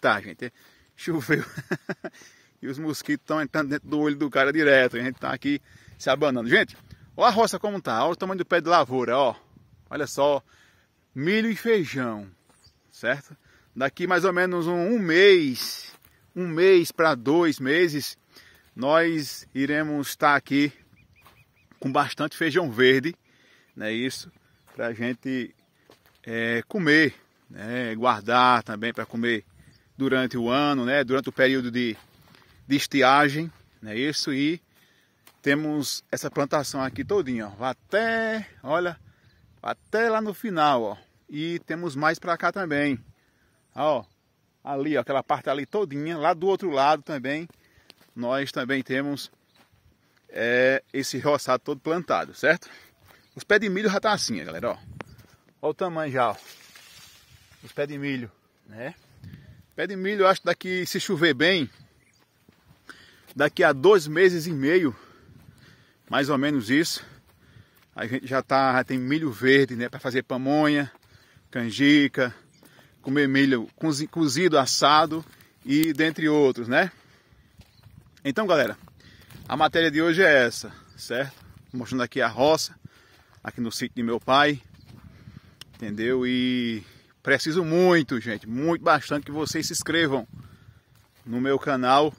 tá, gente? Choveu. e os mosquitos estão entrando dentro do olho do cara direto. a gente tá aqui se abanando. Gente, olha a roça como tá. Olha o tamanho do pé de lavoura, ó. Olha só. Milho e feijão, certo? Daqui mais ou menos um, um mês, um mês para dois meses, nós iremos estar tá aqui com bastante feijão verde, né? Isso, para a gente é, comer, né? guardar também para comer durante o ano, né, durante o período de, de estiagem, né, isso e temos essa plantação aqui todinha, ó, até, olha, até lá no final, ó, e temos mais para cá também, ó, ali, ó, aquela parte ali todinha, lá do outro lado também, nós também temos é, esse roçado todo plantado, certo? Os pés de milho já tá assim, galera, ó, olha o tamanho já, ó, os pés de milho, né? Pé de milho, eu acho que daqui, se chover bem, daqui a dois meses e meio, mais ou menos isso, a gente já, tá, já tem milho verde, né? Para fazer pamonha, canjica, comer milho cozido, assado e dentre outros, né? Então, galera, a matéria de hoje é essa, certo? Mostrando aqui a roça, aqui no sítio de meu pai, entendeu? E Preciso muito, gente, muito bastante que vocês se inscrevam no meu canal.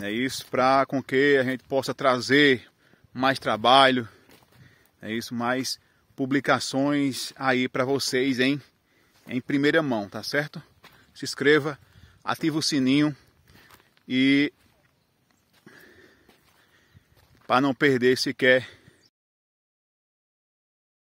É isso para com que a gente possa trazer mais trabalho, é isso, mais publicações aí para vocês, hein? Em primeira mão, tá certo? Se inscreva, ativa o sininho e para não perder sequer